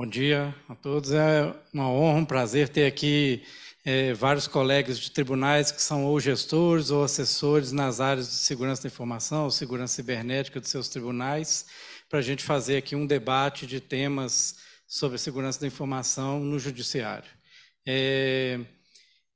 Bom dia a todos. É uma honra, um prazer ter aqui é, vários colegas de tribunais que são ou gestores ou assessores nas áreas de segurança da informação ou segurança cibernética dos seus tribunais, para a gente fazer aqui um debate de temas sobre segurança da informação no judiciário. É,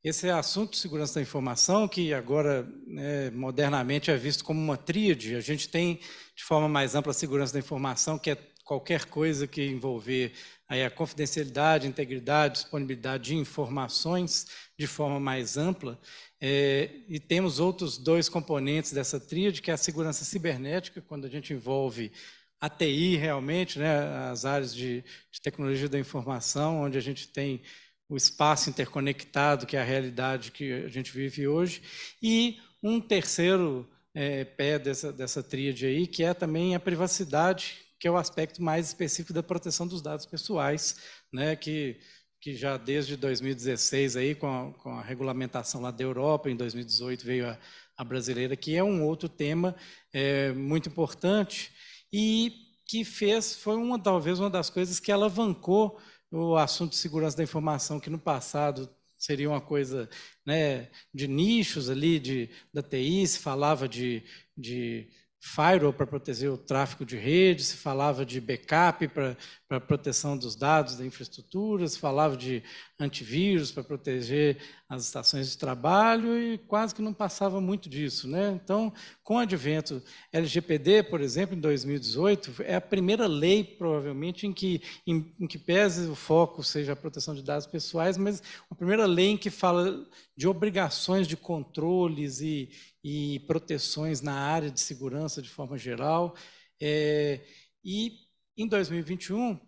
esse é assunto de segurança da informação, que agora né, modernamente é visto como uma tríade, a gente tem de forma mais ampla a segurança da informação, que é qualquer coisa que envolver aí a confidencialidade, integridade, disponibilidade de informações de forma mais ampla. É, e temos outros dois componentes dessa tríade, que é a segurança cibernética, quando a gente envolve a TI realmente, né, as áreas de, de tecnologia da informação, onde a gente tem o espaço interconectado, que é a realidade que a gente vive hoje, e um terceiro é, pé dessa, dessa tríade aí, que é também a privacidade, que é o aspecto mais específico da proteção dos dados pessoais, né, que, que já desde 2016, aí, com, a, com a regulamentação lá da Europa, em 2018 veio a, a brasileira, que é um outro tema é, muito importante e que fez, foi uma talvez uma das coisas que alavancou o assunto de segurança da informação, que no passado seria uma coisa né, de nichos ali, de, da TI, se falava de, de firewall para proteger o tráfego de rede, se falava de backup para para proteção dos dados, da infraestruturas, falava de antivírus para proteger as estações de trabalho e quase que não passava muito disso. Né? Então, com o advento LGPD, por exemplo, em 2018, é a primeira lei, provavelmente, em que, em, em que pese o foco seja a proteção de dados pessoais, mas a primeira lei em que fala de obrigações de controles e, e proteções na área de segurança de forma geral. É, e em 2021,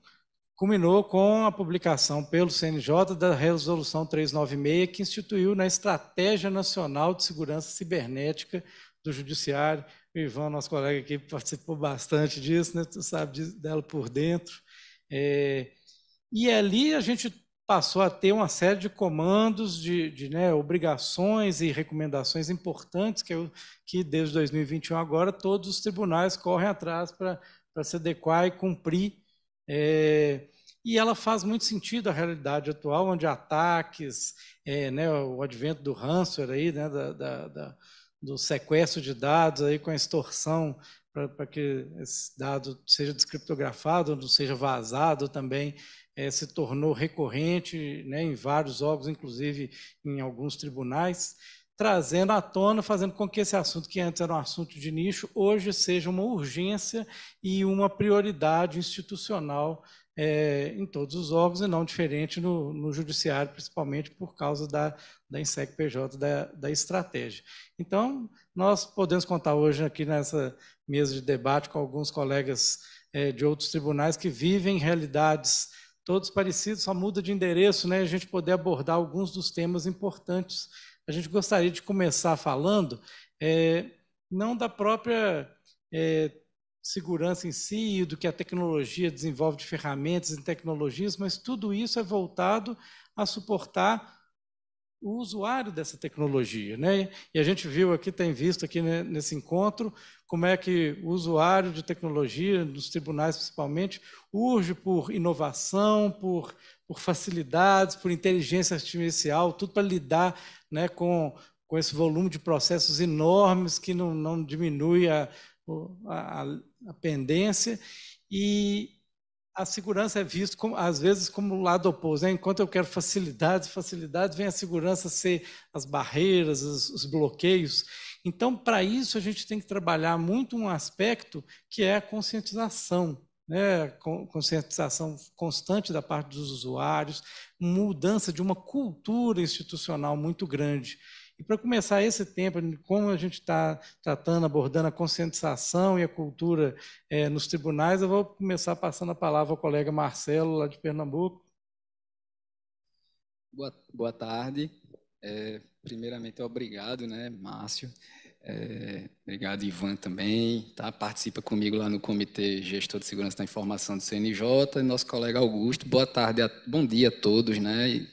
culminou com a publicação pelo CNJ da Resolução 396, que instituiu na Estratégia Nacional de Segurança Cibernética do Judiciário. O Ivan, nosso colega aqui, participou bastante disso, né? tu sabe dela por dentro. É... e ali a gente passou a ter uma série de comandos, de, de né, obrigações e recomendações importantes que, eu, que, desde 2021 agora, todos os tribunais correm atrás para para se adequar e cumprir. É, e ela faz muito sentido à realidade atual, onde ataques, é, né, o advento do ransomware, aí, né, da, da, da, do sequestro de dados aí com a extorsão para que esse dado seja descriptografado, não seja vazado também, é, se tornou recorrente né, em vários órgãos, inclusive em alguns tribunais trazendo à tona, fazendo com que esse assunto, que antes era um assunto de nicho, hoje seja uma urgência e uma prioridade institucional é, em todos os órgãos, e não diferente no, no judiciário, principalmente por causa da, da INSEC-PJ, da, da estratégia. Então, nós podemos contar hoje aqui nessa mesa de debate com alguns colegas é, de outros tribunais que vivem realidades todos parecidos, só muda de endereço, né? a gente poder abordar alguns dos temas importantes a gente gostaria de começar falando é, não da própria é, segurança em si e do que a tecnologia desenvolve de ferramentas e tecnologias, mas tudo isso é voltado a suportar o usuário dessa tecnologia. Né? E a gente viu aqui, tem visto aqui né, nesse encontro, como é que o usuário de tecnologia, nos tribunais principalmente, urge por inovação, por por facilidades, por inteligência artificial, tudo para lidar né, com, com esse volume de processos enormes que não, não diminui a, a, a pendência. E a segurança é vista, como, às vezes, como o lado oposto. Né? Enquanto eu quero facilidades, facilidades, vem a segurança ser as barreiras, os, os bloqueios. Então, para isso, a gente tem que trabalhar muito um aspecto que é a conscientização né, conscientização constante da parte dos usuários, mudança de uma cultura institucional muito grande. E para começar esse tempo, como a gente está tratando, abordando a conscientização e a cultura é, nos tribunais, eu vou começar passando a palavra ao colega Marcelo, lá de Pernambuco. Boa, boa tarde. É, primeiramente, obrigado, né, Márcio. É, obrigado, Ivan, também. Tá? Participa comigo lá no Comitê Gestor de Segurança da Informação do CNJ, e nosso colega Augusto. Boa tarde, a, bom dia a todos. Né?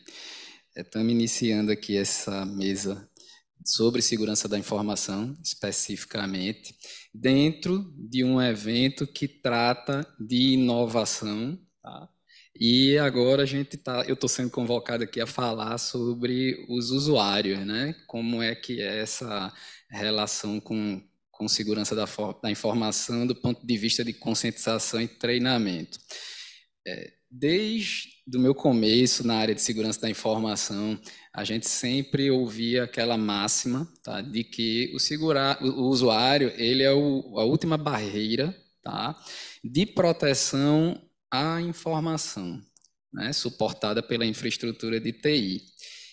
Estamos é, iniciando aqui essa mesa sobre segurança da informação, especificamente, dentro de um evento que trata de inovação. Tá? E agora a gente tá, eu estou sendo convocado aqui a falar sobre os usuários, né? Como é que é essa relação com, com segurança da, da informação do ponto de vista de conscientização e treinamento. É, desde o meu começo na área de segurança da informação, a gente sempre ouvia aquela máxima tá, de que o, segurar, o usuário ele é o, a última barreira tá, de proteção à informação, né, suportada pela infraestrutura de TI.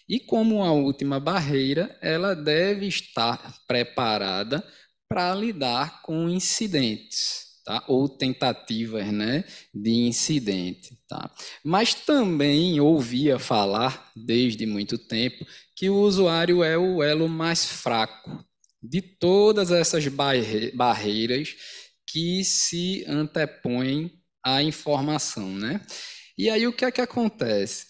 E como a última barreira, ela deve estar preparada para lidar com incidentes, tá? ou tentativas né, de incidente. Tá? Mas também ouvia falar, desde muito tempo, que o usuário é o elo mais fraco de todas essas barre barreiras que se antepõem à informação. Né? E aí o que é que acontece?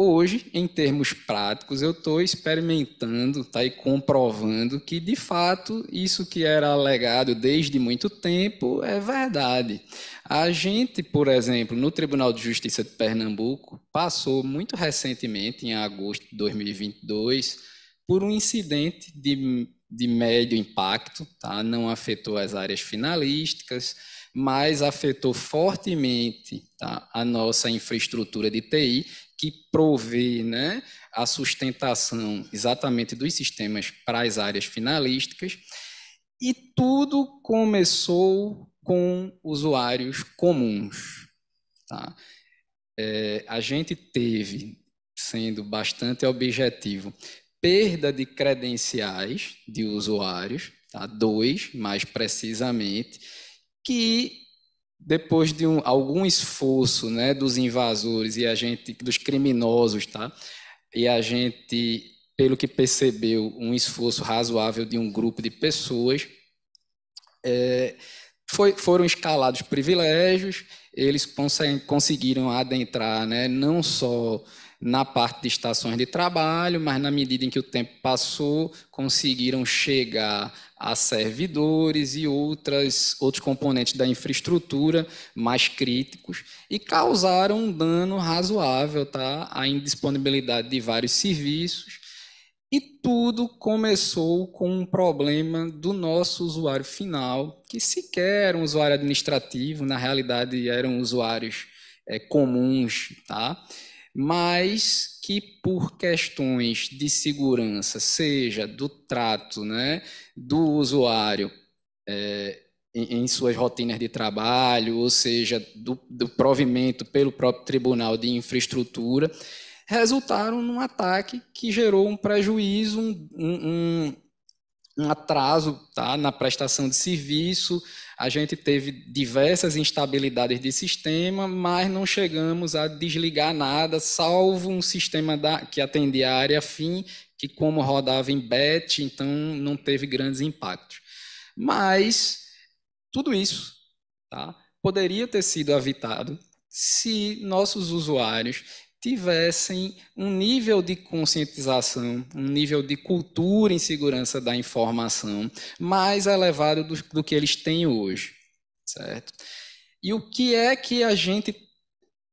Hoje, em termos práticos, eu estou experimentando tá, e comprovando que, de fato, isso que era alegado desde muito tempo é verdade. A gente, por exemplo, no Tribunal de Justiça de Pernambuco, passou muito recentemente, em agosto de 2022, por um incidente de, de médio impacto, tá? não afetou as áreas finalísticas, mas afetou fortemente tá, a nossa infraestrutura de TI que provê né, a sustentação exatamente dos sistemas para as áreas finalísticas. E tudo começou com usuários comuns. Tá? É, a gente teve, sendo bastante objetivo, perda de credenciais de usuários, tá? dois mais precisamente, que depois de um, algum esforço né, dos invasores e a gente, dos criminosos, tá? e a gente, pelo que percebeu, um esforço razoável de um grupo de pessoas, é, foi, foram escalados privilégios, eles conseguiram adentrar né, não só na parte de estações de trabalho, mas na medida em que o tempo passou, conseguiram chegar a servidores e outras, outros componentes da infraestrutura mais críticos e causaram um dano razoável tá? à indisponibilidade de vários serviços. E tudo começou com um problema do nosso usuário final, que sequer era um usuário administrativo, na realidade eram usuários é, comuns, tá? mas que por questões de segurança, seja do trato né, do usuário é, em, em, suas rotinas de trabalho, ou seja, do, do provimento pelo próprio Tribunal de Infraestrutura, resultaram num ataque que gerou um prejuízo, um, um, um atraso tá, na prestação de serviço, a gente teve diversas instabilidades de sistema, mas não chegamos a desligar nada, salvo um sistema da, que atendia a área fim, que como rodava em BET, então não teve grandes impactos. Mas tudo isso tá, poderia ter sido evitado se nossos usuários tivessem um nível de conscientização, um nível de cultura em segurança da informação mais elevado do, do que eles têm hoje, certo? E o que é que a gente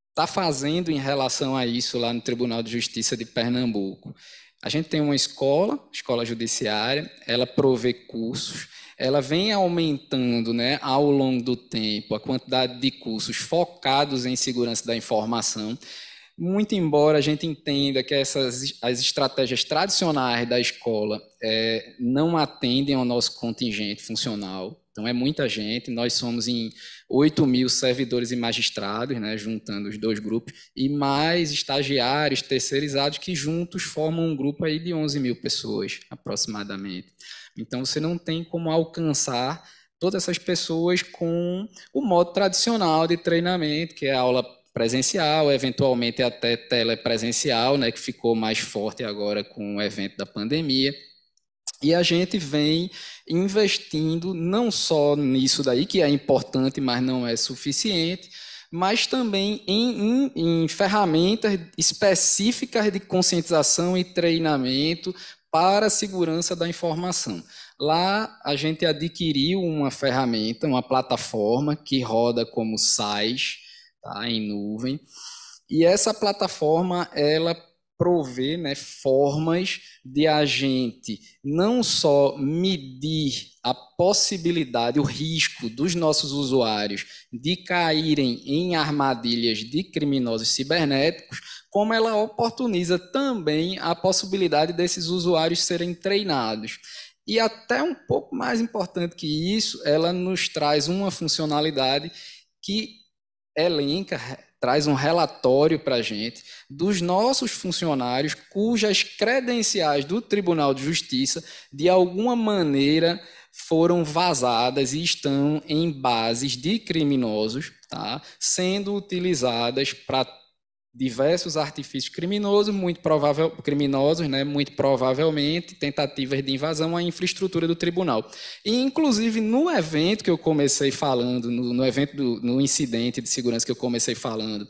está fazendo em relação a isso lá no Tribunal de Justiça de Pernambuco? A gente tem uma escola, escola judiciária, ela provê cursos, ela vem aumentando né, ao longo do tempo a quantidade de cursos focados em segurança da informação. Muito embora a gente entenda que essas as estratégias tradicionais da escola é, não atendem ao nosso contingente funcional, então é muita gente, nós somos em 8 mil servidores e magistrados, né, juntando os dois grupos, e mais estagiários terceirizados que juntos formam um grupo aí de 11 mil pessoas, aproximadamente. Então você não tem como alcançar todas essas pessoas com o modo tradicional de treinamento, que é aula presencial, eventualmente até telepresencial, né, que ficou mais forte agora com o evento da pandemia. E a gente vem investindo não só nisso daí, que é importante, mas não é suficiente, mas também em, em, em ferramentas específicas de conscientização e treinamento para a segurança da informação. Lá a gente adquiriu uma ferramenta, uma plataforma que roda como SAIS, tá? em nuvem. E essa plataforma, ela provê né, formas de a gente não só medir a possibilidade, o risco dos nossos usuários de caírem em armadilhas de criminosos cibernéticos, como ela oportuniza também a possibilidade desses usuários serem treinados. E até um pouco mais importante que isso, ela nos traz uma funcionalidade que elenca, traz um relatório para a gente dos nossos funcionários cujas credenciais do Tribunal de Justiça, de alguma maneira, foram vazadas e estão em bases de criminosos, tá? sendo utilizadas para diversos artifícios criminosos, muito provável, criminosos, né, muito provavelmente tentativas de invasão à infraestrutura do tribunal. E, inclusive, no evento que eu comecei falando, no, no evento do no incidente de segurança que eu comecei falando,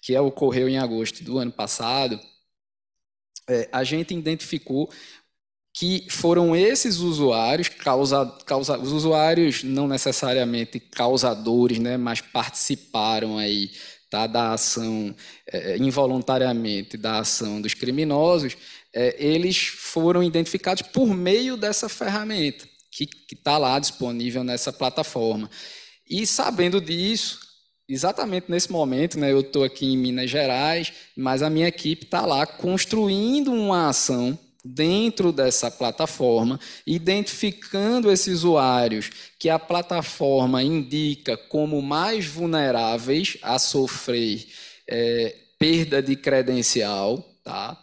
que é, ocorreu em agosto do ano passado, é, a gente identificou que foram esses usuários, causa, causa, os usuários não necessariamente causadores, né, mas participaram aí tá, da ação é, involuntariamente da ação dos criminosos, é, eles foram identificados por meio dessa ferramenta que está lá disponível nessa plataforma. E sabendo disso, exatamente nesse momento, né, eu estou aqui em Minas Gerais, mas a minha equipe está lá construindo uma ação dentro dessa plataforma, identificando esses usuários que a plataforma indica como mais vulneráveis a sofrer é, perda de credencial, tá?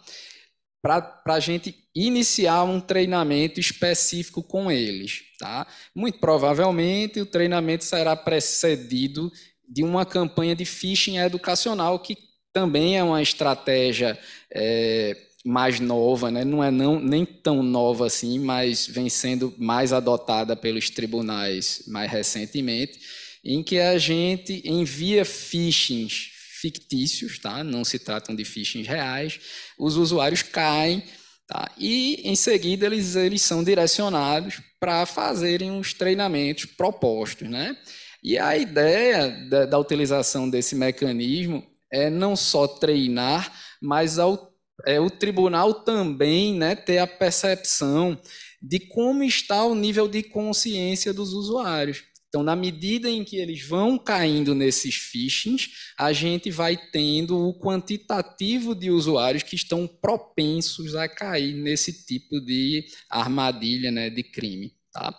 para a gente iniciar um treinamento específico com eles. Tá? Muito provavelmente o treinamento será precedido de uma campanha de phishing educacional, que também é uma estratégia. É, mais nova, né? não é não, nem tão nova assim, mas vem sendo mais adotada pelos tribunais mais recentemente, em que a gente envia phishings fictícios, tá? não se tratam de phishings reais, os usuários caem tá? e em seguida eles, eles são direcionados para fazerem os treinamentos propostos. Né? E a ideia da, da utilização desse mecanismo é não só treinar, mas ao é, o tribunal também né, ter a percepção de como está o nível de consciência dos usuários. Então, na medida em que eles vão caindo nesses phishings, a gente vai tendo o quantitativo de usuários que estão propensos a cair nesse tipo de armadilha né, de crime. Tá?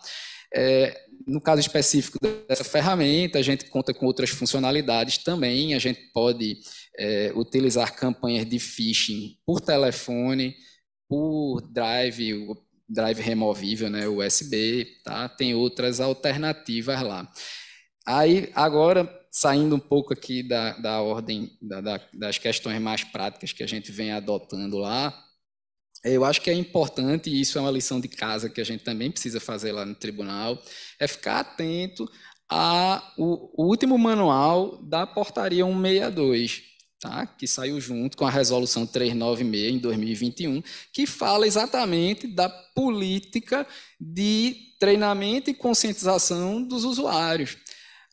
É, no caso específico dessa ferramenta, a gente conta com outras funcionalidades também, a gente pode é, utilizar campanhas de phishing por telefone, por drive, drive removível, né, USB, tá? Tem outras alternativas lá. Aí, agora, saindo um pouco aqui da, da ordem, da, da, das questões mais práticas que a gente vem adotando lá, eu acho que é importante, e isso é uma lição de casa que a gente também precisa fazer lá no tribunal, é ficar atento ao último manual da portaria 162, tá? que saiu junto com a resolução 396 em 2021, que fala exatamente da política de treinamento e conscientização dos usuários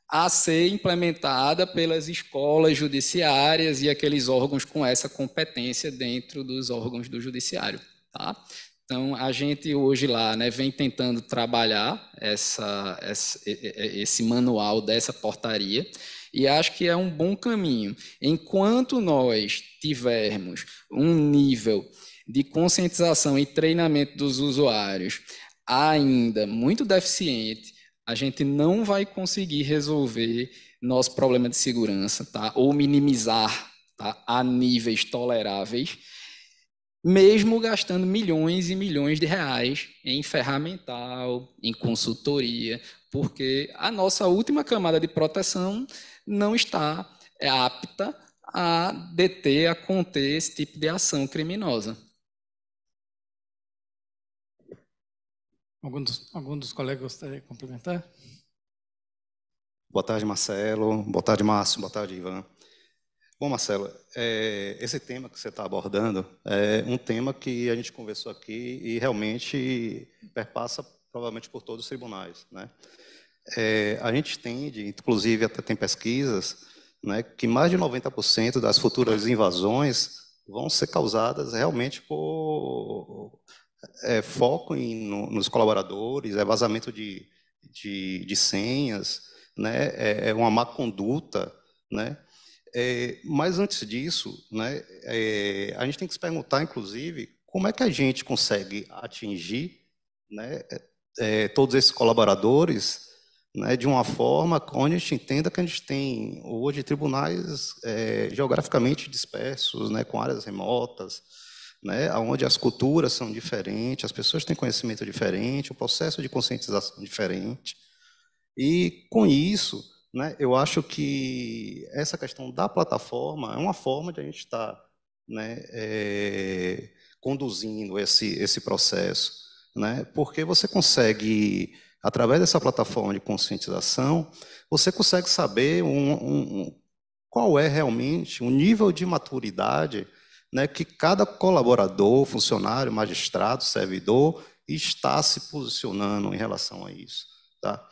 a ser implementada pelas escolas judiciárias e aqueles órgãos com essa competência dentro dos órgãos do judiciário, tá? Então, a gente hoje lá né, vem tentando trabalhar essa, essa, esse manual dessa portaria. E acho que é um bom caminho. Enquanto nós tivermos um nível de conscientização e treinamento dos usuários ainda muito deficiente, a gente não vai conseguir resolver nosso problema de segurança, tá? Ou minimizar tá? a níveis toleráveis, mesmo gastando milhões e milhões de reais em ferramental, em consultoria, porque a nossa última camada de proteção não está é apta a deter, a conter esse tipo de ação criminosa. Algum dos, algum dos colegas gostaria de complementar? Boa tarde, Marcelo. Boa tarde, Márcio. Boa tarde, Ivan. Bom, Marcelo, é, esse tema que você está abordando é um tema que a gente conversou aqui e realmente perpassa provavelmente por todos os tribunais, né? É, a gente entende, inclusive até tem pesquisas, né, que mais de 90% das futuras invasões vão ser causadas realmente por é, foco em, no, nos colaboradores, é vazamento de, de, de senhas, né, é, é uma má conduta. Né? É, mas antes disso, né, é, a gente tem que se perguntar, inclusive, como é que a gente consegue atingir né, todos esses colaboradores né, de uma forma onde a gente entenda que a gente tem hoje tribunais é, geograficamente dispersos, né, com áreas remotas, né, onde as culturas são diferentes, as pessoas têm conhecimento diferente, o processo de conscientização é diferente. E com isso, né, eu acho que essa questão da plataforma é uma forma de a gente estar tá, né, é, conduzindo esse, esse processo, né, porque você consegue Através dessa plataforma de conscientização, você consegue saber um, um, qual é realmente o nível de maturidade né, que cada colaborador, funcionário, magistrado, servidor está se posicionando em relação a isso. Tá?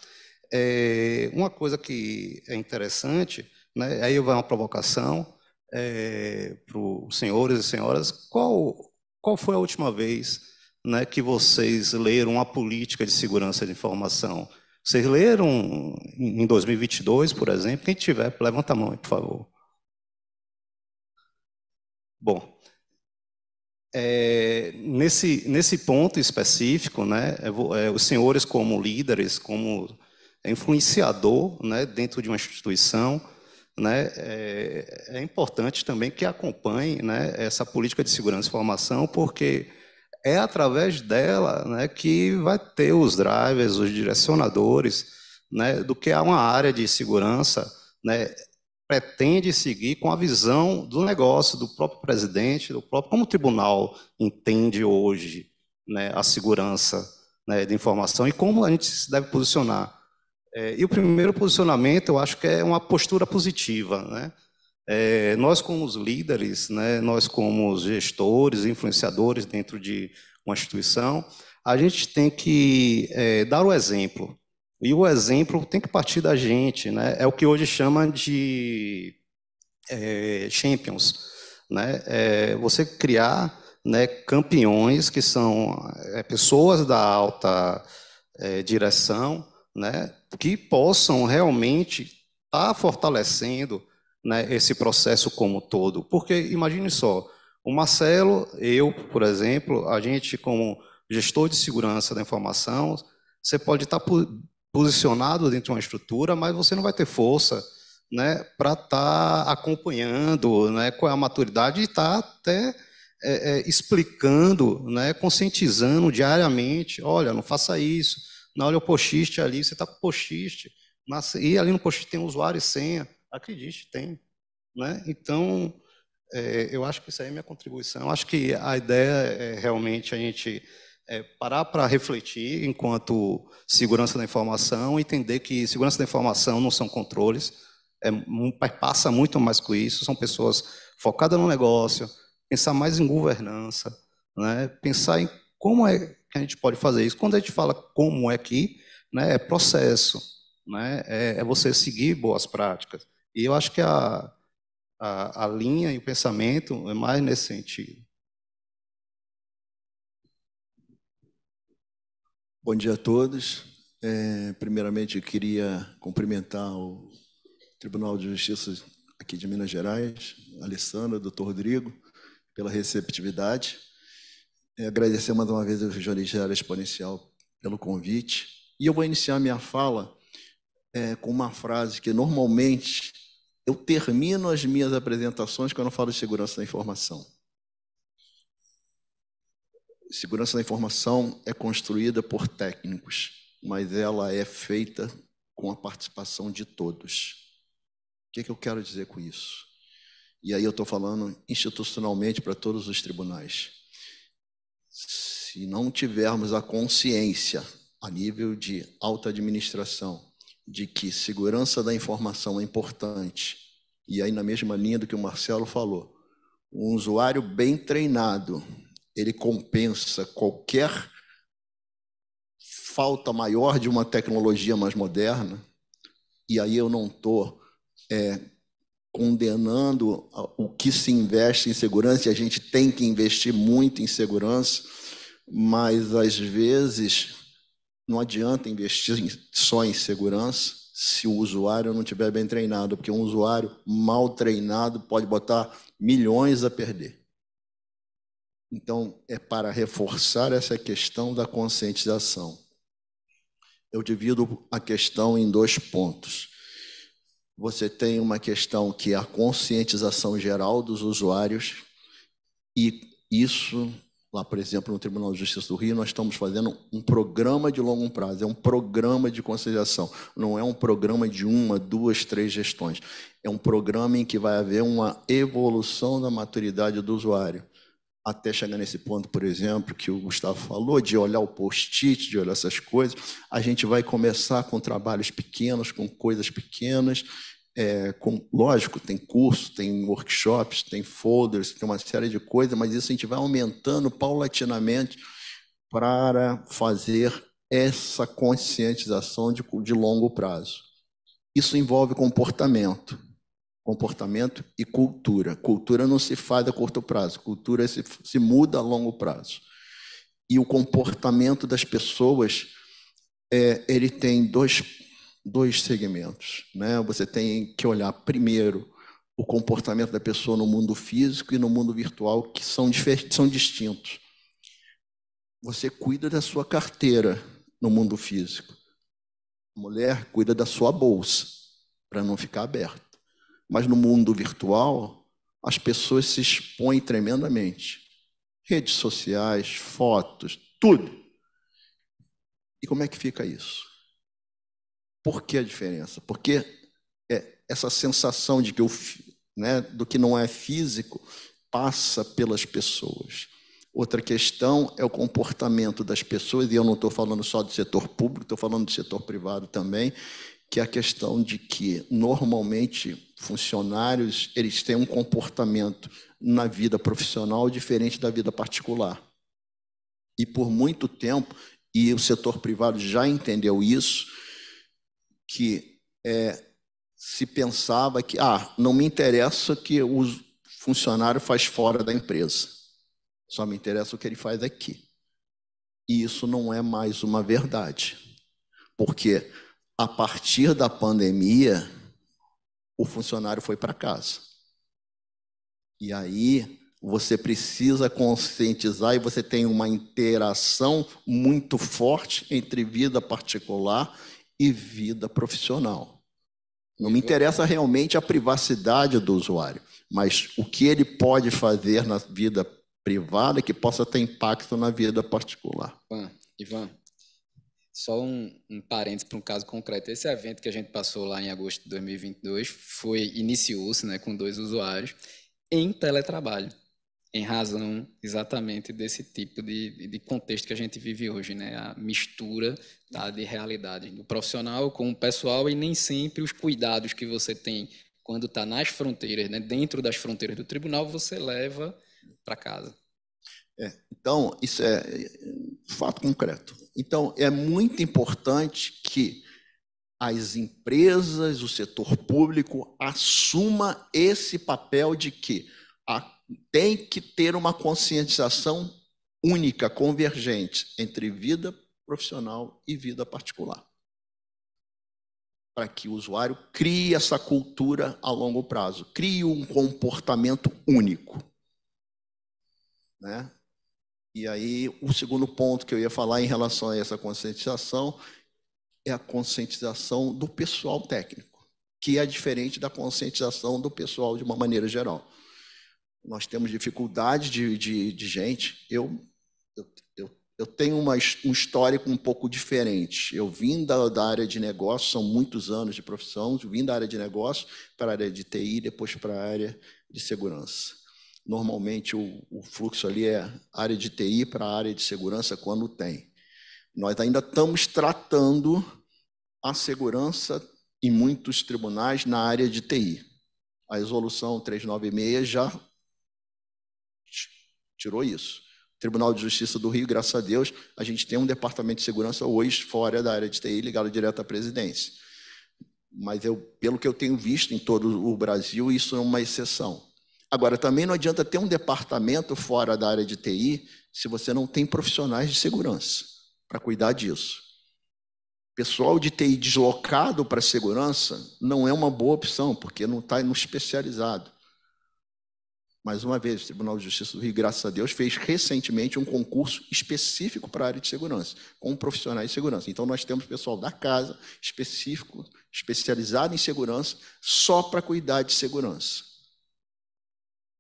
É, uma coisa que é interessante, né, aí vai uma provocação é, para os senhores e senhoras, qual, qual foi a última vez né, que vocês leram a política de segurança de informação? Vocês leram em 2022, por exemplo? Quem tiver, levanta a mão aí, por favor. Bom, é, nesse, nesse ponto específico, né, é, é os senhores como líderes, como influenciador né, dentro de uma instituição, né, é, é importante também que acompanhem né, essa política de segurança e informação, porque é através dela né, que vai ter os drivers, os direcionadores, né, do que há uma área de segurança né, pretende seguir com a visão do negócio, do próprio presidente, do próprio como o tribunal entende hoje né, a segurança né, de informação e como a gente se deve posicionar. É, e o primeiro posicionamento, eu acho que é uma postura positiva, né? É, nós, como os líderes, né, nós, como os gestores, influenciadores dentro de uma instituição, a gente tem que é, dar o exemplo. E o exemplo tem que partir da gente. Né? É o que hoje chama de é, champions. Né? É, você criar né, campeões que são é, pessoas da alta é, direção né, que possam realmente estar tá fortalecendo né, esse processo como todo. Porque imagine só, o Marcelo, eu, por exemplo, a gente como gestor de segurança da informação, você pode estar tá posicionado dentro de uma estrutura, mas você não vai ter força né, para estar tá acompanhando né, qual é a maturidade e estar tá até é, é, explicando, né, conscientizando diariamente, olha, não faça isso, não olha o pochiste ali, você está com pochiste, e ali no pochiste tem um usuário e senha, acredite, tem. Né? Então, é, eu acho que isso aí é minha contribuição. Eu acho que a ideia é realmente a gente é, parar para refletir enquanto segurança da informação, entender que segurança da informação não são controles, é, passa muito mais com isso, são pessoas focadas no negócio, pensar mais em governança, né? pensar em como é que a gente pode fazer isso. Quando a gente fala como é que, né, é processo, né? é, é você seguir boas práticas. E eu acho que a, a, a linha e o pensamento é mais nesse sentido. Bom dia a todos. É, primeiramente, eu queria cumprimentar o Tribunal de Justiça aqui de Minas Gerais, Alessandra, doutor Rodrigo, pela receptividade. É, agradecer mais uma vez ao Jornalista Exponencial pelo convite. E eu vou iniciar minha fala é, com uma frase que normalmente eu termino as minhas apresentações quando eu falo de segurança da informação. Segurança da informação é construída por técnicos, mas ela é feita com a participação de todos. O que, é que eu quero dizer com isso? E aí eu estou falando institucionalmente para todos os tribunais. Se não tivermos a consciência a nível de alta administração, de que segurança da informação é importante. E aí, na mesma linha do que o Marcelo falou, um usuário bem treinado, ele compensa qualquer falta maior de uma tecnologia mais moderna, e aí eu não estou é, condenando o que se investe em segurança, e a gente tem que investir muito em segurança, mas às vezes não adianta investir só em segurança se o usuário não tiver bem treinado, porque um usuário mal treinado pode botar milhões a perder. Então, é para reforçar essa questão da conscientização. Eu divido a questão em dois pontos. Você tem uma questão que é a conscientização geral dos usuários, e isso Lá, por exemplo, no Tribunal de Justiça do Rio, nós estamos fazendo um programa de longo prazo, é um programa de conciliação, não é um programa de uma, duas, três gestões. É um programa em que vai haver uma evolução da maturidade do usuário. Até chegar nesse ponto, por exemplo, que o Gustavo falou, de olhar o post-it, de olhar essas coisas, a gente vai começar com trabalhos pequenos, com coisas pequenas, é, com, lógico, tem curso, tem workshops, tem folders, tem uma série de coisas, mas isso a gente vai aumentando paulatinamente para fazer essa conscientização de, de longo prazo. Isso envolve comportamento, comportamento e cultura. Cultura não se faz a curto prazo, cultura se, se muda a longo prazo. E o comportamento das pessoas, é, ele tem dois dois segmentos. Né? Você tem que olhar primeiro o comportamento da pessoa no mundo físico e no mundo virtual, que são, são distintos. Você cuida da sua carteira no mundo físico. A mulher cuida da sua bolsa, para não ficar aberta. Mas no mundo virtual, as pessoas se expõem tremendamente. Redes sociais, fotos, tudo. E como é que fica isso? Por que a diferença? Porque é essa sensação de que o, né, do que não é físico passa pelas pessoas. Outra questão é o comportamento das pessoas, e eu não estou falando só do setor público, estou falando do setor privado também, que é a questão de que normalmente funcionários eles têm um comportamento na vida profissional diferente da vida particular. E por muito tempo, e o setor privado já entendeu isso, que é, se pensava que, ah, não me interessa que o funcionário faz fora da empresa, só me interessa o que ele faz aqui. E isso não é mais uma verdade, porque a partir da pandemia, o funcionário foi para casa. E aí você precisa conscientizar e você tem uma interação muito forte entre vida particular e vida profissional. Não me é interessa realmente a privacidade do usuário, mas o que ele pode fazer na vida privada que possa ter impacto na vida particular. Ivan, Ivan só um, um parênteses para um caso concreto. Esse evento que a gente passou lá em agosto de 2022 foi iniciou-se né, com dois usuários em teletrabalho em razão exatamente desse tipo de, de contexto que a gente vive hoje, né? A mistura tá, de realidades do profissional com o pessoal e nem sempre os cuidados que você tem quando está nas fronteiras, né? Dentro das fronteiras do tribunal, você leva para casa. É, então, isso é, é fato concreto. Então, é muito importante que as empresas, o setor público, assuma esse papel de que a tem que ter uma conscientização única, convergente entre vida profissional e vida particular. Para que o usuário crie essa cultura a longo prazo, crie um comportamento único. Né? E aí, o segundo ponto que eu ia falar em relação a essa conscientização é a conscientização do pessoal técnico, que é diferente da conscientização do pessoal de uma maneira geral nós temos dificuldade de, de, de gente. Eu, eu, eu, eu tenho uma, um histórico um pouco diferente. Eu vim da, da área de negócio, são muitos anos de profissão, vim da área de negócio para a área de TI, depois para a área de segurança. Normalmente o, o fluxo ali é área de TI para a área de segurança quando tem. Nós ainda estamos tratando a segurança em muitos tribunais na área de TI. A resolução 396 já tirou isso. Tribunal de Justiça do Rio, graças a Deus, a gente tem um departamento de segurança hoje fora da área de TI ligado direto à presidência. Mas eu, pelo que eu tenho visto em todo o Brasil, isso é uma exceção. Agora, também não adianta ter um departamento fora da área de TI se você não tem profissionais de segurança para cuidar disso. Pessoal de TI deslocado para segurança não é uma boa opção, porque não está no especializado mais uma vez, o Tribunal de Justiça do Rio, graças a Deus, fez recentemente um concurso específico para a área de segurança, com profissionais de segurança. Então, nós temos pessoal da casa, específico, especializado em segurança, só para cuidar de segurança.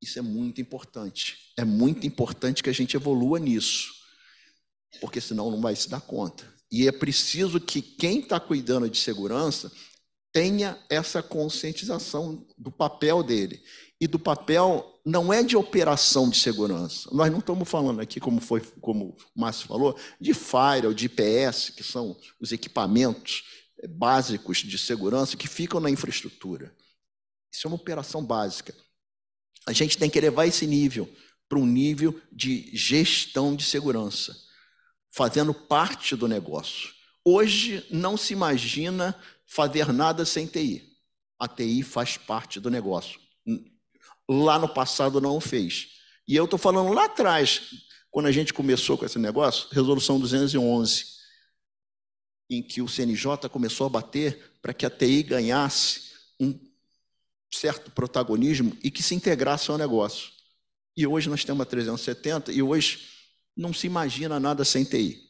Isso é muito importante. É muito importante que a gente evolua nisso, porque senão não vai se dar conta. E é preciso que quem está cuidando de segurança tenha essa conscientização do papel dele. E do papel não é de operação de segurança. Nós não estamos falando aqui, como foi, como o Márcio falou, de Fire ou de IPS, que são os equipamentos eh, básicos de segurança que ficam na infraestrutura. Isso é uma operação básica. A gente tem que elevar esse nível para um nível de gestão de segurança, fazendo parte do negócio. Hoje não se imagina fazer nada sem TI. A TI faz parte do negócio. Lá no passado não fez. E eu estou falando lá atrás, quando a gente começou com esse negócio, resolução 211, em que o CNJ começou a bater para que a TI ganhasse um certo protagonismo e que se integrasse ao negócio. E hoje nós temos a 370 e hoje não se imagina nada sem TI.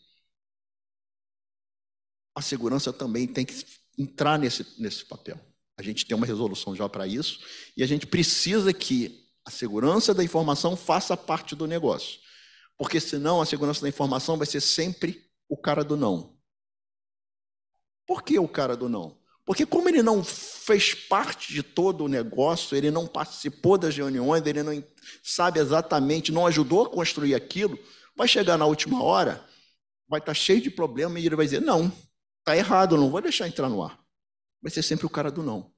A segurança também tem que entrar nesse, nesse papel. A gente tem uma resolução já para isso e a gente precisa que a segurança da informação faça parte do negócio. Porque senão a segurança da informação vai ser sempre o cara do não. Por que o cara do não? Porque como ele não fez parte de todo o negócio, ele não participou das reuniões, ele não sabe exatamente, não ajudou a construir aquilo, vai chegar na última hora, vai estar cheio de problema e ele vai dizer: "Não, está errado, não vou deixar entrar no ar. Vai ser sempre o cara do não.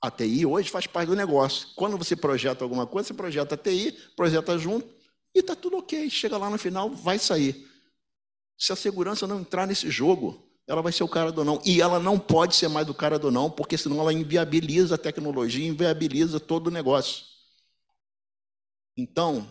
A TI hoje faz parte do negócio. Quando você projeta alguma coisa, você projeta a TI, projeta junto e está tudo ok. Chega lá no final, vai sair. Se a segurança não entrar nesse jogo, ela vai ser o cara do não. E ela não pode ser mais do cara do não, porque senão ela inviabiliza a tecnologia, inviabiliza todo o negócio. Então,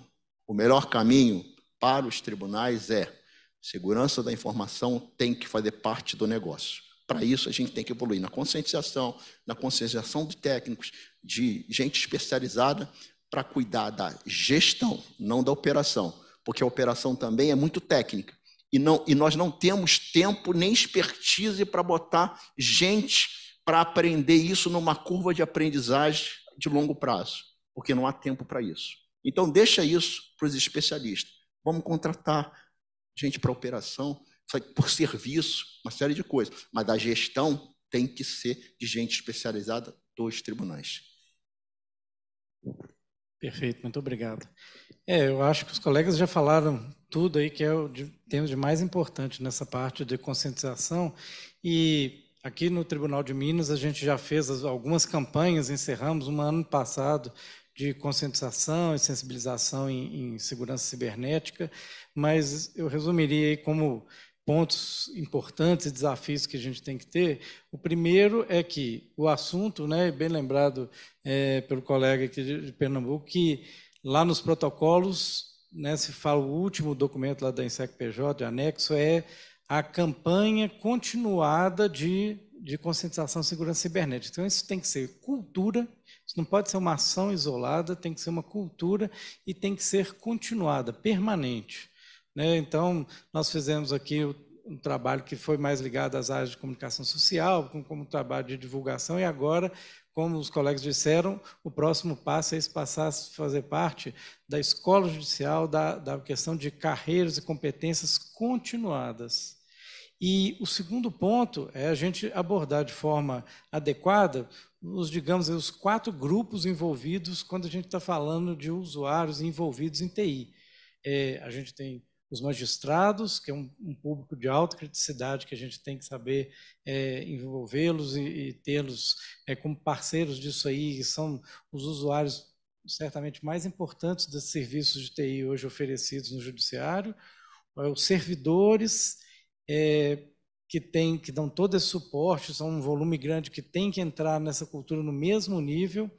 o melhor caminho para os tribunais é Segurança da informação tem que fazer parte do negócio. Para isso, a gente tem que evoluir na conscientização, na conscientização de técnicos, de gente especializada para cuidar da gestão, não da operação, porque a operação também é muito técnica. E, não, e nós não temos tempo nem expertise para botar gente para aprender isso numa curva de aprendizagem de longo prazo, porque não há tempo para isso. Então, deixa isso para os especialistas. Vamos contratar gente para operação, por serviço, uma série de coisas. Mas a gestão tem que ser de gente especializada dos tribunais. Perfeito, muito obrigado. É, eu acho que os colegas já falaram tudo aí que é o tema temos de mais importante nessa parte de conscientização e aqui no Tribunal de Minas a gente já fez algumas campanhas, encerramos um ano passado de conscientização e sensibilização em, em segurança cibernética, mas eu resumiria aí como pontos importantes e desafios que a gente tem que ter. O primeiro é que o assunto, né, bem lembrado é, pelo colega aqui de, de Pernambuco, que lá nos protocolos, né, se fala o último documento lá da INSEC-PJ, de anexo, é a campanha continuada de, de conscientização segurança cibernética. Então, isso tem que ser cultura isso não pode ser uma ação isolada, tem que ser uma cultura e tem que ser continuada, permanente. Né? Então, nós fizemos aqui um trabalho que foi mais ligado às áreas de comunicação social, como, como trabalho de divulgação, e agora, como os colegas disseram, o próximo passo é isso passar a fazer parte da escola judicial, da, da questão de carreiras e competências continuadas. E o segundo ponto é a gente abordar de forma adequada os, digamos, os quatro grupos envolvidos quando a gente está falando de usuários envolvidos em TI. É, a gente tem os magistrados, que é um, um, público de alta criticidade que a gente tem que saber é, envolvê-los e, e tê-los é, como parceiros disso aí, que são os usuários certamente mais importantes dos serviços de TI hoje oferecidos no judiciário, é, os servidores é, que tem, que dão todo esse suporte, são um volume grande que tem que entrar nessa cultura no mesmo nível.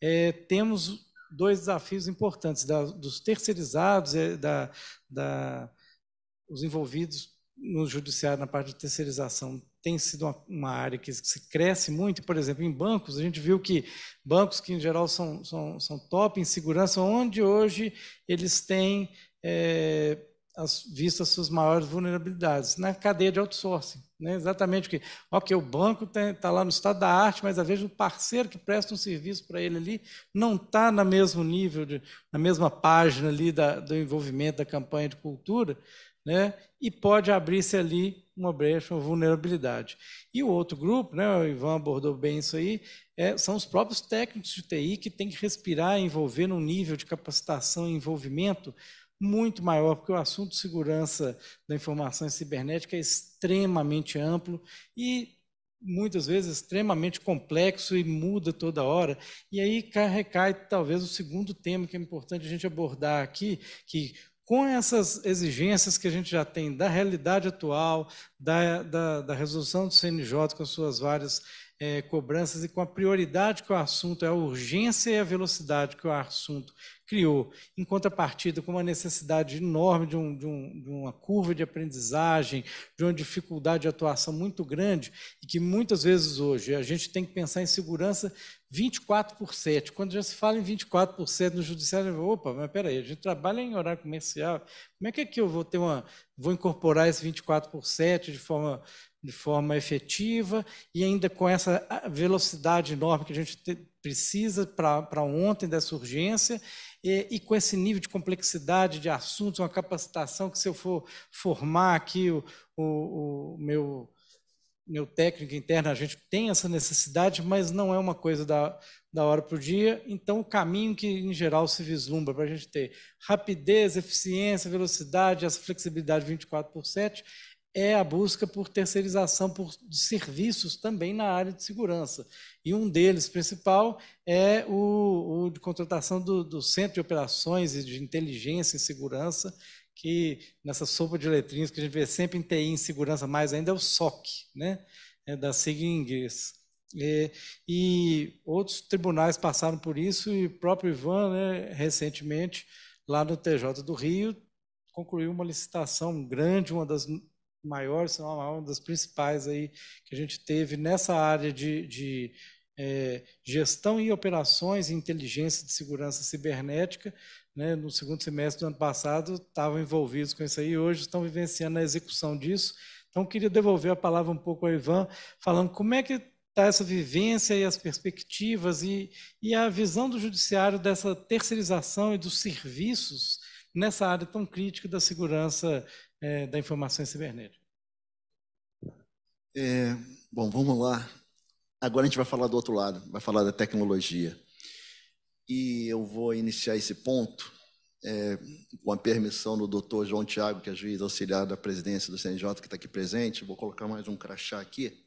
É, temos dois desafios importantes da, dos terceirizados, é, da, da, os envolvidos no judiciário na parte de terceirização tem sido uma, uma área que se cresce muito, por exemplo, em bancos, a gente viu que bancos que em geral são, são, são top em segurança, onde hoje eles têm é, as, vistas suas maiores vulnerabilidades na cadeia de outsourcing. Né? Exatamente que, ok, o banco está lá no estado da arte, mas às vezes o parceiro que presta um serviço para ele ali não está no mesmo nível, de, na mesma página ali da, do envolvimento da campanha de cultura, né? e pode abrir-se ali uma brecha, uma vulnerabilidade. E o outro grupo, né, o Ivan abordou bem isso aí, é, são os próprios técnicos de TI que têm que respirar e envolver num nível de capacitação e envolvimento muito maior, porque o assunto de segurança da informação cibernética é extremamente amplo e muitas vezes extremamente complexo e muda toda hora. E aí recai talvez o segundo tema que é importante a gente abordar aqui, que com essas exigências que a gente já tem da realidade atual, da, da, da resolução do CNJ com suas várias é, cobranças e com a prioridade que o assunto, é a urgência e a velocidade que o assunto criou, em contrapartida com uma necessidade enorme de, um, de, um, de, uma curva de aprendizagem, de uma dificuldade de atuação muito grande, e que muitas vezes hoje a gente tem que pensar em segurança 24 por 7. Quando já se fala em 24 por 7 no judiciário, falo, opa, mas peraí, a gente trabalha em horário comercial, como é que, é que eu vou ter uma. vou incorporar esse 24 por 7 de forma de forma efetiva e ainda com essa ah, velocidade enorme que a gente te, precisa para ontem dessa urgência e, e, com esse nível de complexidade de assuntos, uma capacitação que se eu for formar aqui o, o, o meu, meu técnico interno, a gente tem essa necessidade, mas não é uma coisa da, da hora para o dia. Então, o caminho que, em geral, se vislumbra para a gente ter rapidez, eficiência, velocidade, essa flexibilidade 24 por 7 é a busca por terceirização por serviços também na área de segurança. E um deles, principal, é o, o de contratação do, do Centro de Operações e de Inteligência em Segurança, que nessa sopa de letrinhas que a gente vê sempre em TI, em segurança, mais ainda é o SOC, né? É da sigla em inglês. E, é, e outros tribunais passaram por isso, e o próprio Ivan, né, recentemente, lá no TJ do Rio, concluiu uma licitação grande, uma das maior, se não uma das principais aí que a gente teve nessa área de, de é, gestão e operações e inteligência de segurança cibernética. Né, no segundo semestre do ano passado, estavam envolvidos com isso aí e hoje estão vivenciando a execução disso. Então, queria devolver a palavra um pouco ao Ivan, falando como é que está essa vivência e as perspectivas e, e a visão do judiciário dessa terceirização e dos serviços nessa área tão crítica da segurança é, da informação cibernética. É, bom, vamos lá. Agora a gente vai falar do outro lado, vai falar da tecnologia. E eu vou iniciar esse ponto é, com a permissão do doutor João Tiago, que é juiz auxiliar da presidência do CNJ, que está aqui presente. Vou colocar mais um crachá aqui.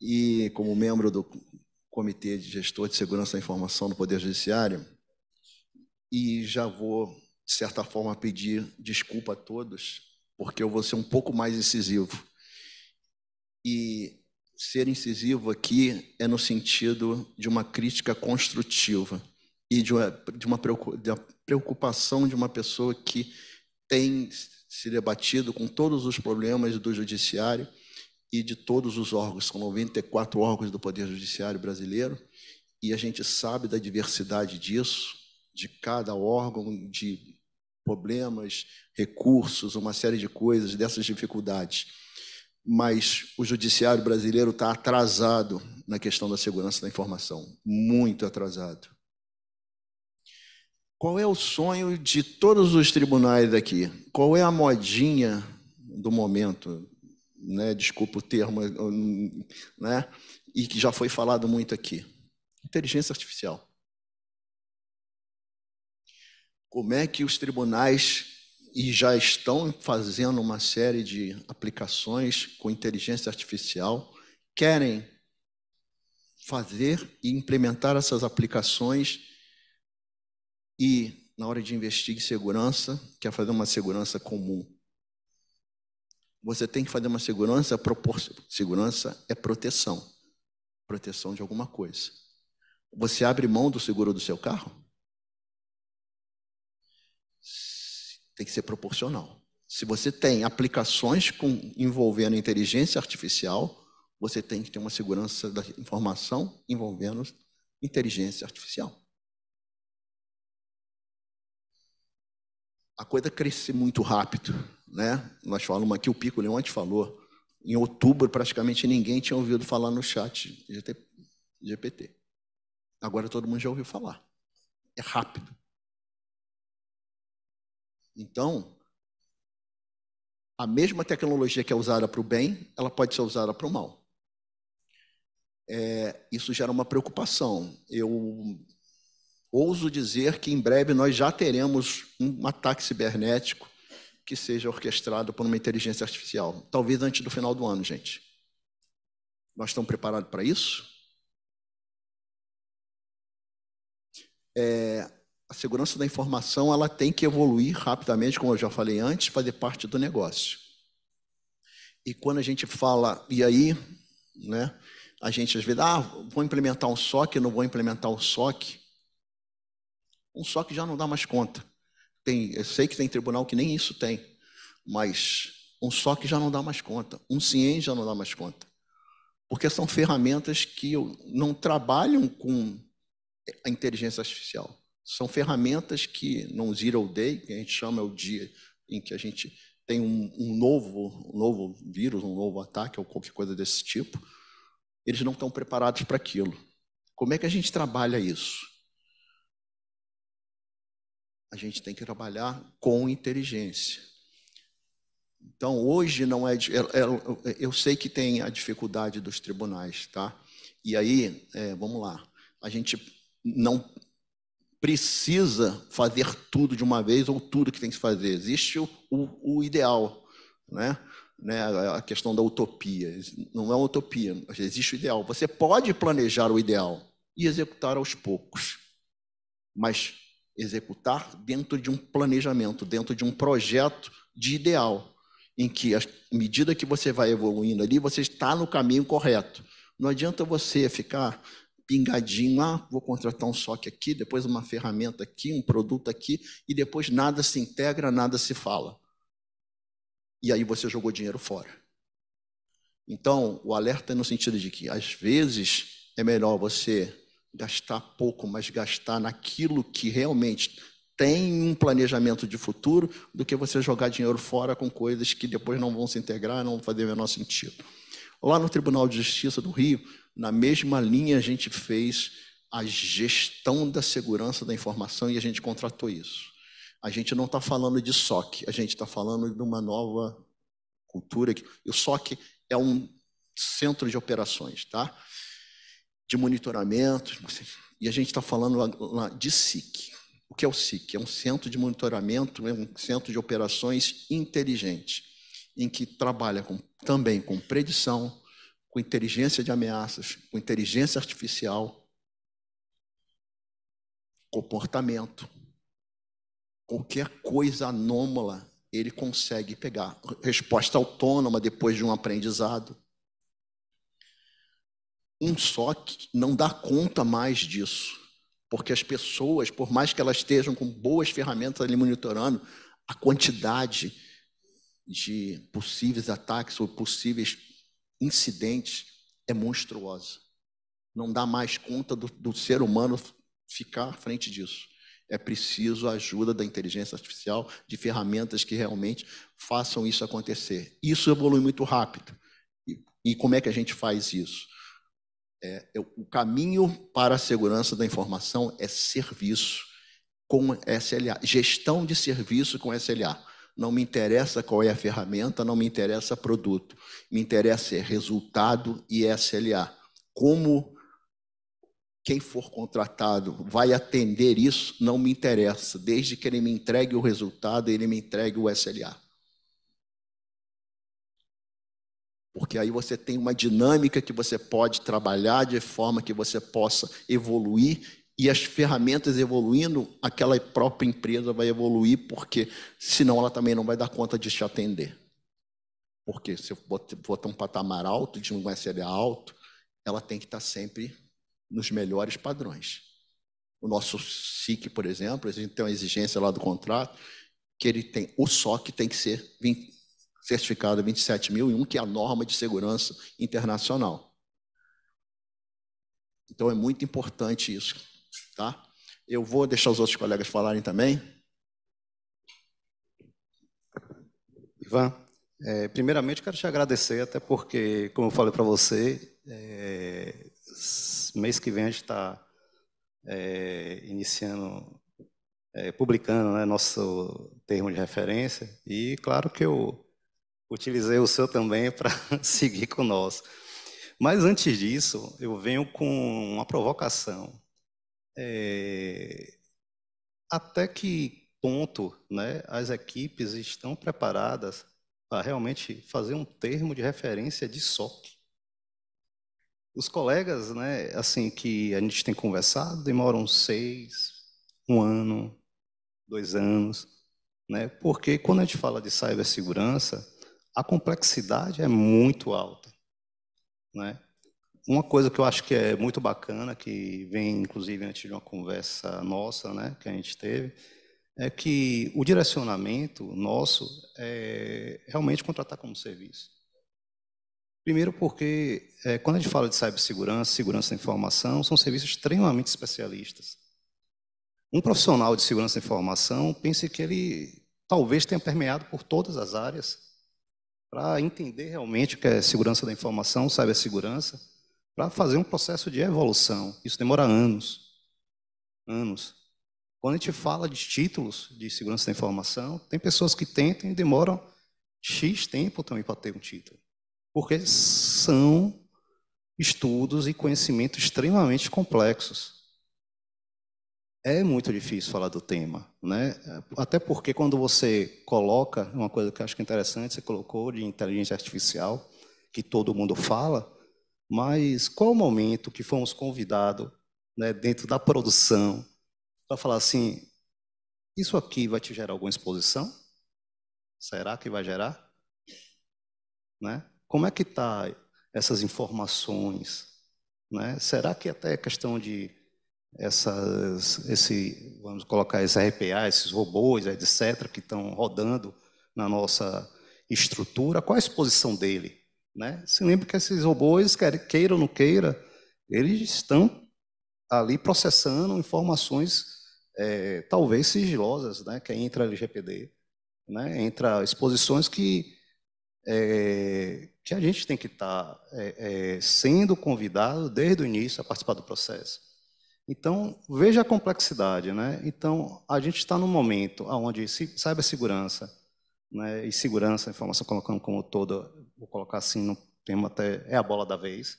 E como membro do Comitê de Gestor de Segurança da Informação do Poder Judiciário, e já vou de certa forma, pedir desculpa a todos, porque eu vou ser um pouco mais incisivo. E ser incisivo aqui é no sentido de uma crítica construtiva e de uma, preocupação de uma pessoa que tem se debatido com todos os problemas do judiciário e de todos os órgãos, são 94 órgãos do Poder Judiciário brasileiro, e a gente sabe da diversidade disso, de cada órgão, de problemas, recursos, uma série de coisas, dessas dificuldades. Mas o judiciário brasileiro está atrasado na questão da segurança da informação muito atrasado. Qual é o sonho de todos os tribunais daqui? Qual é a modinha do momento? Né? Desculpa o termo, né? e que já foi falado muito aqui: inteligência artificial. Como é que os tribunais e já estão fazendo uma série de aplicações com inteligência artificial, querem fazer e implementar essas aplicações e, na hora de investir em segurança, quer fazer uma segurança comum. Você tem que fazer uma segurança proporcional. Segurança é proteção. Proteção de alguma coisa. Você abre mão do seguro do seu carro? Tem que ser proporcional. Se você tem aplicações com, envolvendo inteligência artificial, você tem que ter uma segurança da informação envolvendo inteligência artificial. A coisa cresce muito rápido, né? Nós falamos aqui, o Pico Leonte falou, em outubro praticamente ninguém tinha ouvido falar no chat GPT. Agora todo mundo já ouviu falar. É rápido. Então, a mesma tecnologia que é usada para o bem, ela pode ser usada para o mal. É, isso gera uma preocupação. Eu ouso dizer que em breve nós já teremos um ataque cibernético que seja orquestrado por uma inteligência artificial. Talvez antes do final do ano, gente. Nós estamos preparados para isso? É, a segurança da informação ela tem que evoluir rapidamente, como eu já falei antes, fazer parte do negócio. E quando a gente fala, e aí, né, a gente às vezes, ah, vou implementar um SOC, não vou implementar um SOC. Um SOC já não dá mais conta. Tem, eu sei que tem tribunal que nem isso tem, mas um SOC já não dá mais conta, um CIEM já não dá mais conta. Porque são ferramentas que não trabalham com é, a inteligência artificial. São ferramentas que, no zero day, que a gente chama é o dia em que a gente tem um, um novo, um novo vírus, um novo ataque ou qualquer coisa desse tipo, eles não estão preparados para aquilo. Como é que a gente trabalha isso? A gente tem que trabalhar com inteligência. Então, hoje não é. é, é eu sei que tem a dificuldade dos tribunais, tá? E aí, é, vamos lá. A gente não precisa fazer tudo de uma vez ou tudo que tem que fazer. Existe o, o, o ideal, né? Né, a questão da utopia. Não é uma utopia, existe o ideal. Você pode planejar o ideal e executar aos poucos, mas executar dentro de um planejamento, dentro de um projeto de ideal, em que, à medida que você vai evoluindo ali, você está no caminho correto. Não adianta você ficar pingadinho, ah, vou contratar um soque aqui, depois uma ferramenta aqui, um produto aqui, e depois nada se integra, nada se fala. E aí você jogou dinheiro fora. Então, o alerta é no sentido de que, às vezes, é melhor você gastar pouco, mas gastar naquilo que realmente tem um planejamento de futuro, do que você jogar dinheiro fora com coisas que depois não vão se integrar, não vão fazer o menor sentido. Lá no Tribunal de Justiça do Rio, na mesma linha, a gente fez a gestão da segurança da informação e a gente contratou isso. A gente não está falando de SOC, a gente está falando de uma nova cultura. O SOC é um centro de operações, tá? De monitoramento. E a gente está falando de SIC. O que é o SIC? É um centro de monitoramento, é um centro de operações inteligente, em que trabalha com, também com predição, com inteligência de ameaças, com inteligência artificial, comportamento. Qualquer coisa anômala ele consegue pegar. Resposta autônoma depois de um aprendizado. Um só que não dá conta mais disso, porque as pessoas, por mais que elas estejam com boas ferramentas ali monitorando, a quantidade de possíveis ataques ou possíveis incidente é monstruosa. Não dá mais conta do, do ser humano ficar à frente disso. É preciso a ajuda da inteligência artificial, de ferramentas que realmente façam isso acontecer. Isso evolui muito rápido. E, e como é que a gente faz isso? É, eu, é, o caminho para a segurança da informação é serviço com SLA, gestão de serviço com SLA. Não me interessa qual é a ferramenta, não me interessa produto. Me interessa é resultado e SLA. Como quem for contratado vai atender isso, não me interessa, desde que ele me entregue o resultado, ele me entregue o SLA. Porque aí você tem uma dinâmica que você pode trabalhar de forma que você possa evoluir e as ferramentas evoluindo, aquela própria empresa vai evoluir, porque senão ela também não vai dar conta de te atender. Porque se eu botar um patamar alto, de um SLA alto, ela tem que estar sempre nos melhores padrões. O nosso SIC, por exemplo, a gente tem uma exigência lá do contrato que ele tem o SOC tem que ser 20, certificado 27001, que é a norma de segurança internacional. Então é muito importante isso. Tá? Eu vou deixar os outros colegas falarem também. Ivan, é, primeiramente quero te agradecer, até porque, como eu falei para você, é, mês que vem a gente está é, iniciando, é, publicando né, nosso termo de referência, e claro que eu utilizei o seu também para seguir com nós. Mas antes disso, eu venho com uma provocação é, até que ponto né, as equipes estão preparadas para realmente fazer um termo de referência de SOC. Os colegas, né, assim que a gente tem conversado, demoram seis, um ano, dois anos, né, porque quando a gente fala de cibersegurança, a complexidade é muito alta, né? Uma coisa que eu acho que é muito bacana, que vem inclusive antes de uma conversa nossa, né, que a gente teve, é que o direcionamento nosso é realmente contratar como serviço. Primeiro porque, é, quando a gente fala de cibersegurança, segurança da informação, são serviços extremamente especialistas. Um profissional de segurança da informação pense que ele talvez tenha permeado por todas as áreas para entender realmente o que é segurança da informação, cibersegurança, para fazer um processo de evolução. Isso demora anos. Anos. Quando a gente fala de títulos de segurança da informação, tem pessoas que tentam e demoram X tempo também para ter um título. Porque são estudos e conhecimento extremamente complexos. É muito difícil falar do tema, né? Até porque quando você coloca uma coisa que eu acho que é interessante, você colocou de inteligência artificial, que todo mundo fala, mas qual o momento que fomos convidados né, dentro da produção para falar assim, isso aqui vai te gerar alguma exposição? Será que vai gerar? Né? Como é que tá essas informações? Né? Será que até é questão de essas, esse, vamos colocar esses RPA, esses robôs, etc., que estão rodando na nossa estrutura, qual a exposição dele? Né? Se lembra que esses robôs, queira ou não queira, eles estão ali processando informações é, talvez sigilosas, né? que entra LGPD, né? entra exposições que, é, que a gente tem que estar tá, é, é, sendo convidado desde o início a participar do processo. Então, veja a complexidade. Né? Então, a gente está num momento onde cibersegurança né, e segurança, informação colocando como todo, vou colocar assim no tema até, é a bola da vez.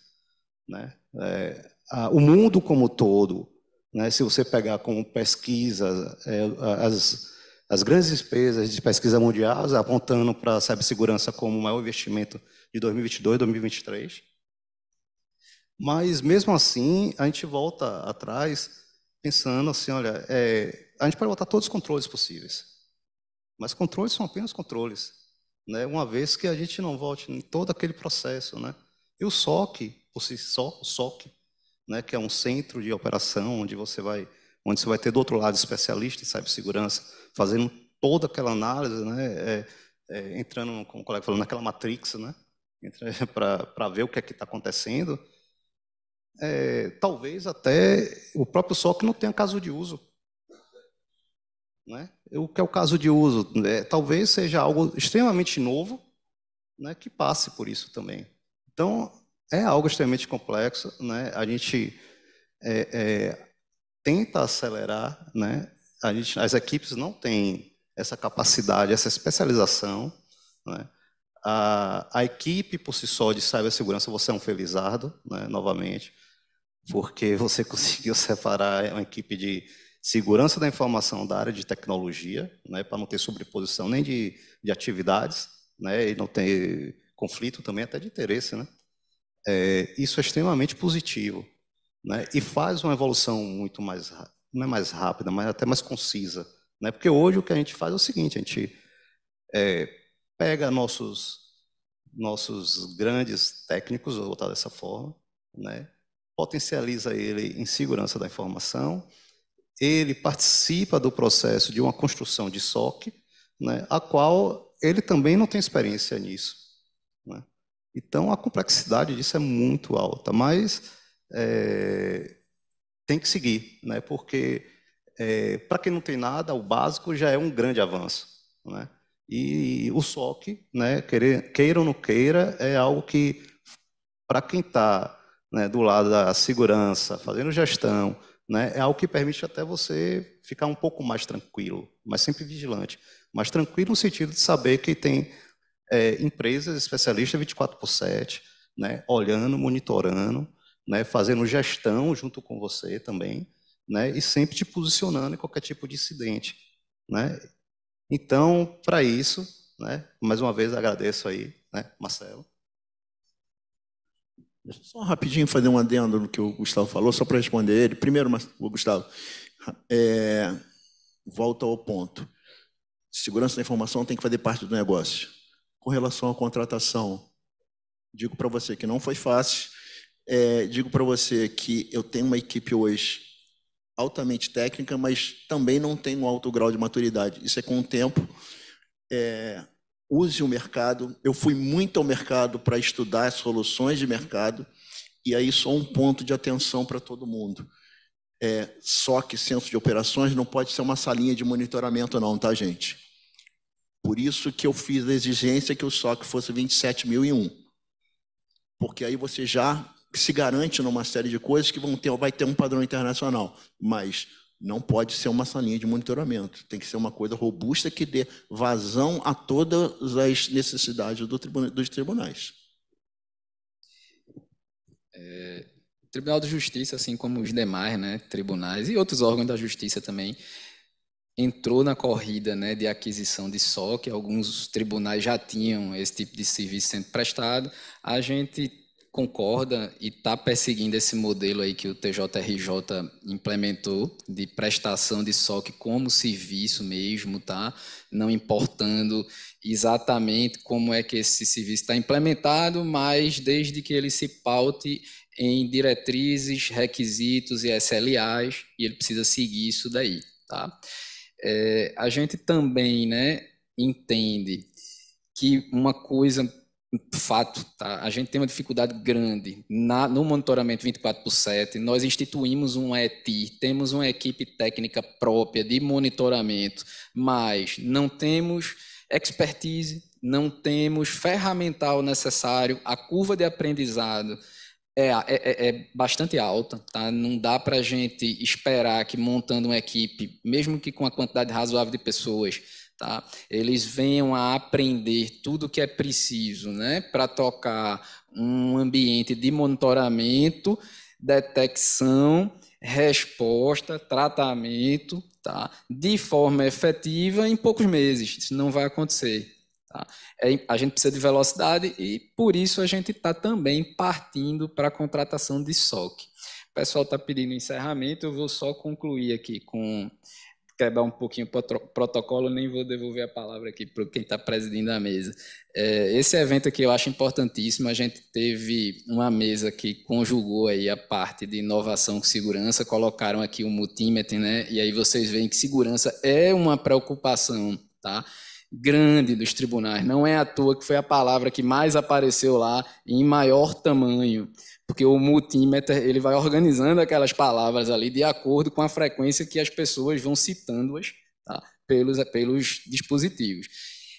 Né? É, a, o mundo como todo, né, se você pegar como pesquisa, é, as, as grandes despesas de pesquisa mundiais apontando para a cibersegurança como o maior investimento de 2022 2023. Mas, mesmo assim, a gente volta atrás pensando assim, olha, é, a gente pode botar todos os controles possíveis, mas controles são apenas controles né? uma vez que a gente não volte em todo aquele processo. Né? E o SOC, só, o SOC, né? que é um centro de operação onde você vai onde você vai ter do outro lado especialista em cibersegurança, fazendo toda aquela análise, né? É, é, entrando, como o colega falou, naquela matrix, né? para ver o que é que está acontecendo, é, talvez até o próprio SOC não tenha caso de uso. Né? o que é o caso de uso? Né? talvez seja algo extremamente novo né, que passe por isso também. Então, é algo extremamente complexo. Né? A gente é, é, tenta acelerar, né? a gente, as equipes não têm essa capacidade, essa especialização. Né? A, a equipe por si só de cibersegurança, você é um felizardo, né? novamente, porque você conseguiu separar uma equipe de segurança da informação da área de tecnologia, né, para não ter sobreposição nem de, de atividades, né, e não ter conflito também até de interesse. Né? É, isso é extremamente positivo né, e faz uma evolução muito mais, não é mais rápida, mas até mais concisa. Né? Porque hoje o que a gente faz é o seguinte, a gente é, pega nossos, nossos grandes técnicos, vou botar dessa forma, né, potencializa ele em segurança da informação, ele participa do processo de uma construção de SOC, né, a qual ele também não tem experiência nisso. Né? Então, a complexidade disso é muito alta, mas é, tem que seguir, né? porque é, para quem não tem nada, o básico já é um grande avanço. Né? E o SOC, né, queira ou não queira, é algo que, para quem está né, do lado da segurança, fazendo gestão, né? É algo que permite até você ficar um pouco mais tranquilo, mas sempre vigilante. Mas tranquilo no sentido de saber que tem é, empresas especialistas 24 por 7, né? olhando, monitorando, né? fazendo gestão junto com você também, né? e sempre te posicionando em qualquer tipo de incidente. Né? Então, para isso, né? mais uma vez agradeço aí, né, Marcelo, Deixa só rapidinho fazer um adendo no que o Gustavo falou, só para responder ele. Primeiro, o Gustavo, é, volta ao ponto. Segurança da informação tem que fazer parte do negócio. Com relação à contratação, digo para você que não foi fácil. É, digo para você que eu tenho uma equipe hoje altamente técnica, mas também não tenho um alto grau de maturidade. Isso é com o tempo. É, use o mercado. Eu fui muito ao mercado para estudar soluções de mercado, e aí só um ponto de atenção para todo mundo. É, só que centro de operações não pode ser uma salinha de monitoramento, não, tá, gente? Por isso que eu fiz a exigência que o SOC fosse 27.001. Porque aí você já se garante numa série de coisas que vão ter, vai ter um padrão internacional. Mas não pode ser uma salinha de monitoramento. Tem que ser uma coisa robusta que dê vazão a todas as necessidades do tribuna, dos tribunais. É, o Tribunal de Justiça, assim como os demais né, tribunais e outros órgãos da justiça também, entrou na corrida né, de aquisição de SOC, alguns tribunais já tinham esse tipo de serviço sendo prestado. A gente concorda e está perseguindo esse modelo aí que o TJRJ implementou de prestação de SOC como serviço mesmo, tá? Não importando exatamente como é que esse serviço está implementado, mas desde que ele se paute em diretrizes, requisitos e SLAs, e ele precisa seguir isso daí, tá? É, a gente também, né, entende que uma coisa fato, tá? a gente tem uma dificuldade grande na, no monitoramento 24 por 7. Nós instituímos um ETI, temos uma equipe técnica própria de monitoramento, mas não temos expertise, não temos ferramental necessário, a curva de aprendizado. É, é, é, é bastante alta, tá? Não dá para a gente esperar que montando uma equipe, mesmo que com a quantidade razoável de pessoas, Tá? Eles venham a aprender tudo o que é preciso né? para tocar um ambiente de monitoramento, detecção, resposta, tratamento, tá? de forma efetiva em poucos meses. Isso não vai acontecer. Tá? É, a gente precisa de velocidade e por isso a gente está também partindo para a contratação de SOC. O pessoal está pedindo encerramento, eu vou só concluir aqui com quebrar um pouquinho o protocolo, nem vou devolver a palavra aqui para quem está presidindo a mesa. É, esse evento aqui eu acho importantíssimo. A gente teve uma mesa que conjugou aí a parte de inovação com segurança, colocaram aqui o multímetro, né? E aí vocês veem que segurança é uma preocupação, tá? grande dos tribunais. Não é à toa que foi a palavra que mais apareceu lá em maior tamanho porque o multímetro ele vai organizando aquelas palavras ali de acordo com a frequência que as pessoas vão citando-as tá? pelos, pelos dispositivos.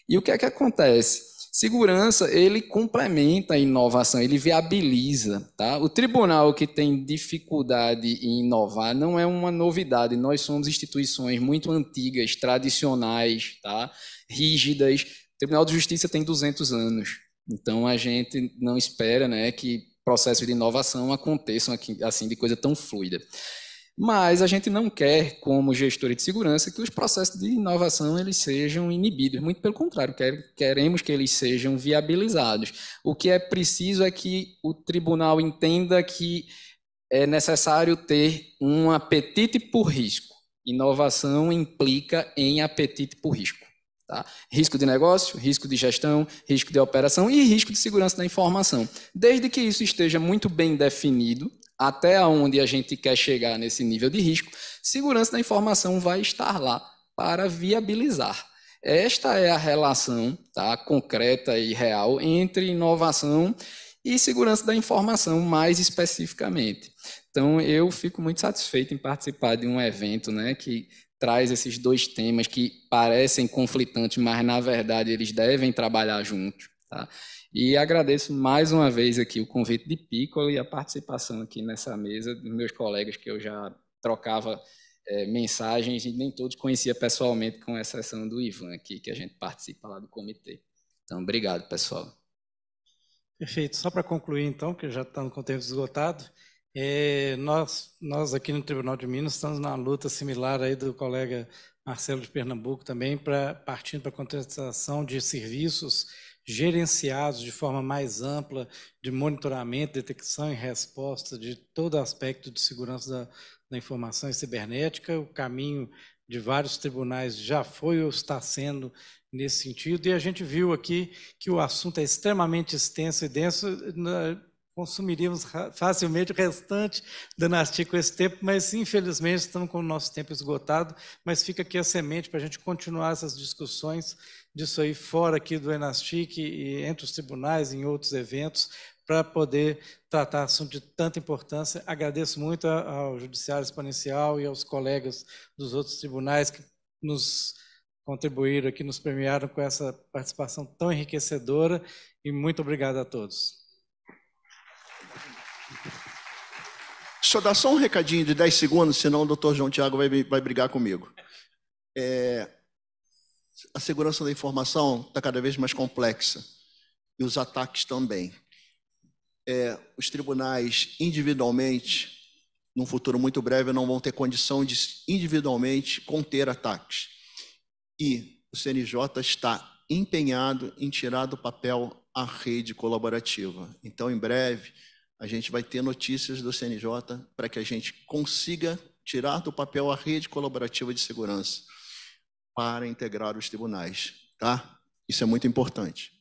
E o que é que acontece? Segurança, ele complementa a inovação, ele viabiliza. Tá? O tribunal que tem dificuldade em inovar não é uma novidade. Nós somos instituições muito antigas, tradicionais, tá? rígidas. O Tribunal de Justiça tem 200 anos. Então, a gente não espera né, que processos de inovação aconteçam aqui, assim de coisa tão fluida. Mas a gente não quer, como gestor de segurança, que os processos de inovação eles sejam inibidos. Muito pelo contrário, queremos que eles sejam viabilizados. O que é preciso é que o tribunal entenda que é necessário ter um apetite por risco. Inovação implica em apetite por risco. Tá? Risco de negócio, risco de gestão, risco de operação e risco de segurança da informação. Desde que isso esteja muito bem definido, até onde a gente quer chegar nesse nível de risco, segurança da informação vai estar lá para viabilizar. Esta é a relação tá, concreta e real entre inovação e segurança da informação, mais especificamente. Então, eu fico muito satisfeito em participar de um evento né, que traz esses dois temas que parecem conflitantes, mas na verdade eles devem trabalhar juntos. Tá? E agradeço mais uma vez aqui o convite de Piccolo e a participação aqui nessa mesa dos meus colegas que eu já trocava é, mensagens e nem todos conhecia pessoalmente, com exceção do Ivan aqui, que a gente participa lá do comitê. Então, obrigado, pessoal. Perfeito. Só para concluir, então, que já estamos tá com o tempo esgotado, nós, nós aqui no Tribunal de Minas estamos na luta similar aí do colega Marcelo de Pernambuco também para partindo para a contratação de serviços gerenciados de forma mais ampla de monitoramento, detecção e resposta de todo aspecto de segurança da, da informação e cibernética. O caminho de vários tribunais já foi ou está sendo nesse sentido, e a gente viu aqui que o assunto é extremamente extenso e denso consumiríamos facilmente o restante da Nasti com esse tempo, mas infelizmente estamos com o nosso tempo esgotado, mas fica aqui a semente para a gente continuar essas discussões disso aí fora aqui do Enastic e entre os tribunais, em outros eventos, para poder tratar assunto de tanta importância. Agradeço muito ao Judiciário Exponencial e aos colegas dos outros tribunais que nos contribuíram aqui, nos premiaram com essa participação tão enriquecedora e muito obrigado a todos. Só dá dar só um recadinho de 10 segundos, senão o doutor João Tiago vai, vai brigar comigo. É, a segurança da informação está cada vez mais complexa e os ataques também. É, os tribunais, individualmente, num futuro muito breve, não vão ter condição de individualmente conter ataques. E o CNJ está empenhado em tirar do papel a rede colaborativa. Então, em breve, a gente vai ter notícias do CNJ para que a gente consiga tirar do papel a rede colaborativa de segurança para integrar os tribunais, tá? Isso é muito importante.